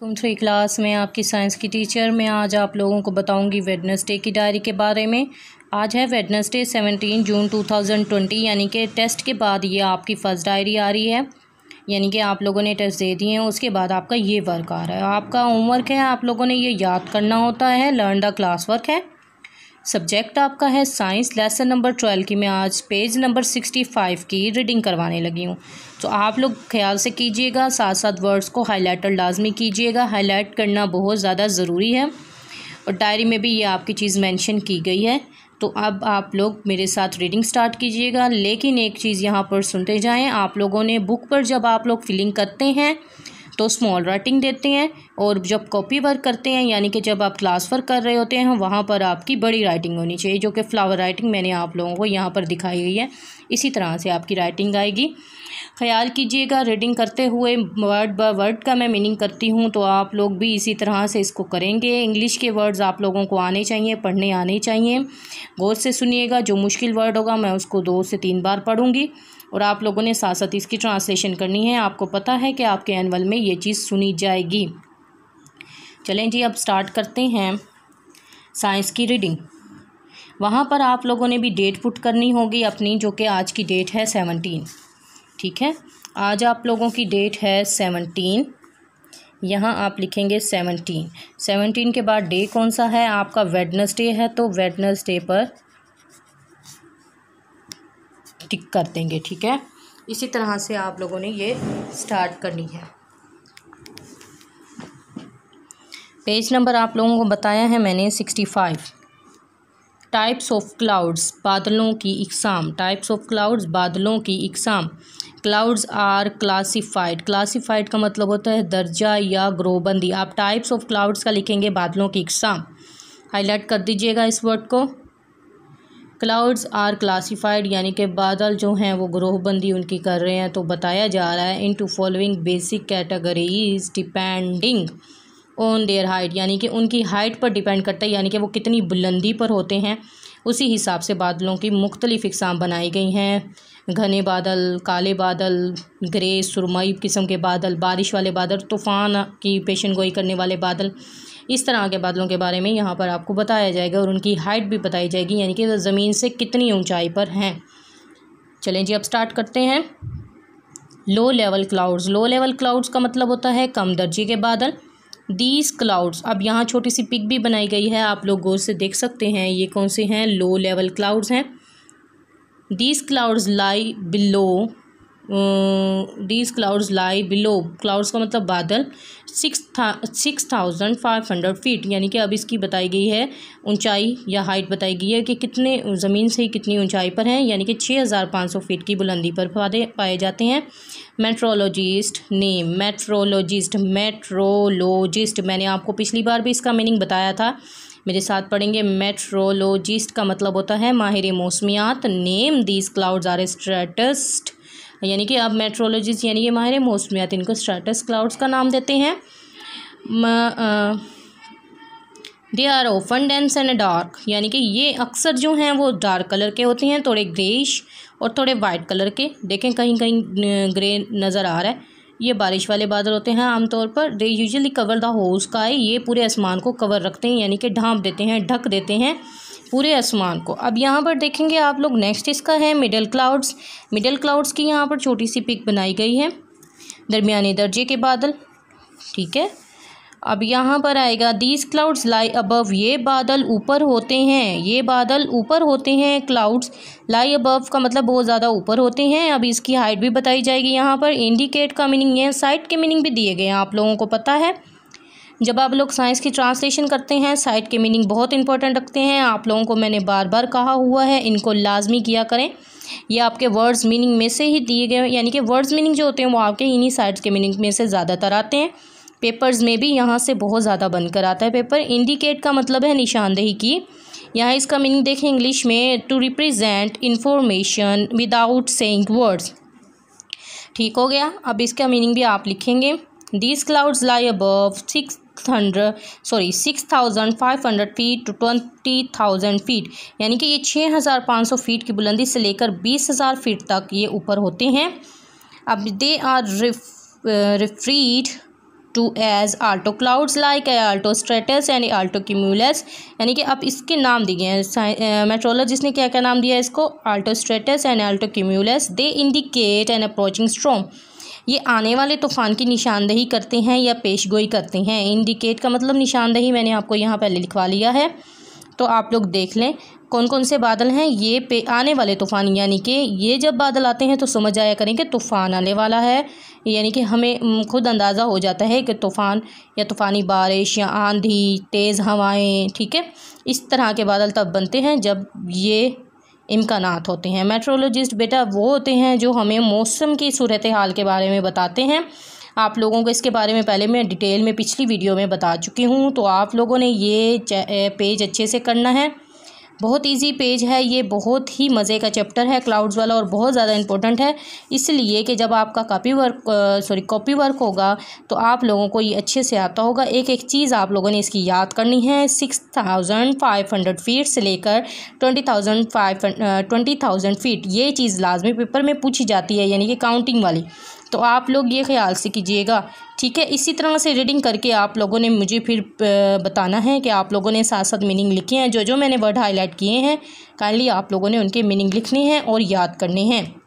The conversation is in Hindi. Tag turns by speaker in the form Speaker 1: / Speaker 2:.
Speaker 1: कम थ्री तो क्लास में आपकी साइंस की टीचर मैं आज आप लोगों को बताऊंगी वेडनेसडे की डायरी के बारे में आज है Wednesday seventeen June two thousand twenty यानी कि टेस्ट के बाद ये आपकी फ़र्स्ट डायरी आ रही है यानी कि आप लोगों ने टेस्ट दे दिए हैं उसके बाद आपका ये वर्क आ रहा है आपका होमवर्क है आप लोगों ने ये याद करना होता है लर्न द क्लास वर्क है सब्जेक्ट आपका है साइंस लेसन नंबर ट्वेल्व की मैं आज पेज नंबर सिक्सटी फाइव की रीडिंग करवाने लगी हूँ तो आप लोग ख्याल से कीजिएगा साथ साथ वर्ड्स को हाईलाइटर लाजमी कीजिएगा हाईलाइट करना बहुत ज़्यादा ज़रूरी है और डायरी में भी ये आपकी चीज़ मेंशन की गई है तो अब आप लोग मेरे साथ रीडिंग स्टार्ट कीजिएगा लेकिन एक चीज़ यहाँ पर सुनते जाएँ आप लोगों ने बुक पर जब आप लोग फिलिंग करते हैं तो स्मॉल राइटिंग देते हैं और जब कॉपी वर्क करते हैं यानी कि जब आप क्लास वर्क कर रहे होते हैं वहाँ पर आपकी बड़ी राइटिंग होनी चाहिए जो कि फ्लावर राइटिंग मैंने आप लोगों को यहाँ पर दिखाई गई है इसी तरह से आपकी राइटिंग आएगी ख्याल कीजिएगा रीडिंग करते हुए वर्ड बाय वर्ड का मैं मीनिंग करती हूँ तो आप लोग भी इसी तरह से इसको करेंगे इंग्लिश के वर्ड्स आप लोगों को आने चाहिए पढ़ने आने चाहिए गौर से सुनिएगा जो मुश्किल वर्ड होगा मैं उसको दो से तीन बार पढ़ूँगी और आप लोगों ने साथ साथ इसकी ट्रांसलेशन करनी है आपको पता है कि आपके एनअल में ये चीज़ सुनी जाएगी चलें जी अब स्टार्ट करते हैं साइंस की रीडिंग वहाँ पर आप लोगों ने भी डेट पुट करनी होगी अपनी जो कि आज की डेट है सेवनटीन ठीक है आज आप लोगों की डेट है सेवनटीन यहाँ आप लिखेंगे सेवनटीन सेवनटीन के बाद डे कौन सा है आपका वेडनसडे है तो वेडनसडे पर टिक कर देंगे ठीक है इसी तरह से आप लोगों ने ये स्टार्ट करनी है पेज नंबर आप लोगों को बताया है मैंने sixty five types of clouds बादलों की इकसाम टाइप्स ऑफ क्लाउड्स बादलों की इकसाम क्लाउड्स आर क्लासिफाइड क्लासिफाइड का मतलब होता है दर्जा या ग्रोबंदी आप टाइप्स ऑफ क्लाउड्स का लिखेंगे बादलों की इकसाम हाईलाइट कर दीजिएगा इस वर्ड को क्लाउड्स आर क्लासिफाइड यानी कि बादल जो हैं वो ग्रोहबंदी उनकी कर रहे हैं तो बताया जा रहा है into following basic categories depending on their height यानी कि उनकी हाइट पर डिपेंड करता है यानी कि वो कितनी बुलंदी पर होते हैं उसी हिसाब से बादलों की मुख्तलिफ़ इकसाम बनाई गई हैं घने बादल काले बादल ग्रे सुरमई किस्म के बादल बारिश वाले बादल तूफ़ान की पेशन गोई करने वाले बादल इस तरह के बादलों के बारे में यहाँ पर आपको बताया जाएगा और उनकी हाइट भी बताई जाएगी यानी कि ज़मीन से कितनी ऊंचाई पर हैं चलें जी अब स्टार्ट करते हैं low level clouds low level clouds का मतलब होता है कम दर्जे के बादल दीज क्लाउड्स अब यहाँ छोटी सी पिक भी बनाई गई है आप लोग गौर से देख सकते हैं ये कौन से हैं लो लेवल क्लाउड्स हैं these clouds lie below these clouds lie below clouds का मतलब बादल सिक्स था six thousand five hundred feet यानी कि अब इसकी बताई गई है ऊंचाई या हाइट बताई गई है कि कितने ज़मीन से कितनी ऊंचाई पर हैं यानी कि छः हज़ार पाँच सौ फीट की बुलंदी पर पाए जाते हैं मेट्रोलॉजिस्ट नेम मेट्रोलॉजिस्ट मेट्रोलॉजिस्ट मैंने आपको पिछली बार भी इसका मीनिंग बताया था मेरे साथ पढ़ेंगे मेट्रोलॉजिस्ट का मतलब होता है माहिर मौसमियात name these clouds are stratus यानी कि अब मेट्रोलॉजिस्ट यानी कि माहिर मौसमियात इनको स्ट्रेटस क्लाउड्स का नाम देते हैं they are often dense and dark यानी कि ये अक्सर जो हैं वो डार्क कलर के होते हैं थोड़े ग्रेश और थोड़े वाइट कलर के देखें कहीं कहीं ग्रे नज़र आ रहा है ये बारिश वाले बादल होते हैं आमतौर पर they usually cover the whole sky ये पूरे आसमान को कवर रखते हैं यानी कि ढांप देते हैं ढक देते हैं पूरे आसमान को अब यहाँ पर देखेंगे आप लोग नेक्स्ट इसका है मिडल क्लाउड्स मिडल क्लाउड्स की यहाँ पर छोटी सी पिक बनाई गई है दरमिया दर्जे के बादल ठीक है अब यहाँ पर आएगा दीज क्लाउड्स लाई अबव ये बादल ऊपर होते हैं ये बादल ऊपर होते हैं क्लाउड्स लाई अबव का मतलब बहुत ज़्यादा ऊपर होते हैं अब इसकी हाइट भी बताई जाएगी यहाँ पर इंडिकेट का मीनिंग है साइट के मीनिंग भी दिए गए हैं आप लोगों को पता है जब आप लोग साइंस की ट्रांसलेशन करते हैं साइट के मीनिंग बहुत इंपॉर्टेंट रखते हैं आप लोगों को मैंने बार बार कहा हुआ है इनको लाजमी किया करें ये आपके वर्ड्स मीनिंग में से ही दिए गए यानी कि वर्ड्स मीनिंग जो होते हैं वो आपके इन्हीं साइट्स के मीनिंग में से ज़्यादातर आते हैं पेपर्स में भी यहाँ से बहुत ज़्यादा बनकर आता है पेपर इंडिकेट का मतलब है निशानदेही की यहाँ इसका मीनिंग देखें इंग्लिश में to represent information without saying words ठीक हो गया अब इसका मीनिंग भी आप लिखेंगे these clouds lie above six hundred sorry six thousand five hundred feet to twenty thousand feet यानी कि ये छः हज़ार पाँच सौ फीट की बुलंदी से लेकर बीस हज़ार फीट तक ये ऊपर होते हैं अब दे आर रिफ referred to as alto clouds like alto stratus यानी आल्टो क्यूमुलस यानी कि आप इसके नाम दिए हैं मेट्रोलॉजिस्ट ने क्या क्या नाम दिया इसको alto stratus and alto cumulus they indicate an approaching storm ये आने वाले तूफ़ान की निशानदही करते हैं या पेशगोई करते हैं इंडिकेट का मतलब निशानदही मैंने आपको यहाँ पहले लिखवा लिया है तो आप लोग देख लें कौन कौन से बादल हैं ये पे आने वाले तूफ़ान यानी कि ये जब बादल आते हैं तो समझ जाया करें कि तूफ़ान आने वाला है यानी कि हमें खुद अंदाज़ा हो जाता है कि तूफ़ान या तूफ़ानी बारिश या आंधी तेज़ हवाएं ठीक है इस तरह के बादल तब बनते हैं जब ये इम्कान होते हैं मेट्रोलॉजिस्ट बेटा वो होते हैं जो हमें मौसम की सूरत हाल के बारे में बताते हैं आप लोगों को इसके बारे में पहले मैं डिटेल में पिछली वीडियो में बता चुकी हूँ तो आप लोगों ने ये पेज अच्छे से करना है बहुत इजी पेज है ये बहुत ही मज़े का चैप्टर है क्लाउड्स वाला और बहुत ज़्यादा इंपॉर्टेंट है इसलिए कि जब आपका copy work sorry copy work होगा तो आप लोगों को ये अच्छे से आता होगा एक एक चीज़ आप लोगों ने इसकी याद करनी है six thousand five hundred feet से लेकर twenty thousand five twenty thousand feet ये चीज़ लाजमी पेपर में पूछी जाती है यानी कि काउंटिंग वाली तो आप लोग ये ख्याल से कीजिएगा ठीक है इसी तरह से रीडिंग करके आप लोगों ने मुझे फिर बताना है कि आप लोगों ने साथ साथ मीनिंग लिखे हैं जो जो मैंने वर्ड हाईलाइट किए हैं काइंडली आप लोगों ने उनके मीनिंग लिखने हैं और याद करने हैं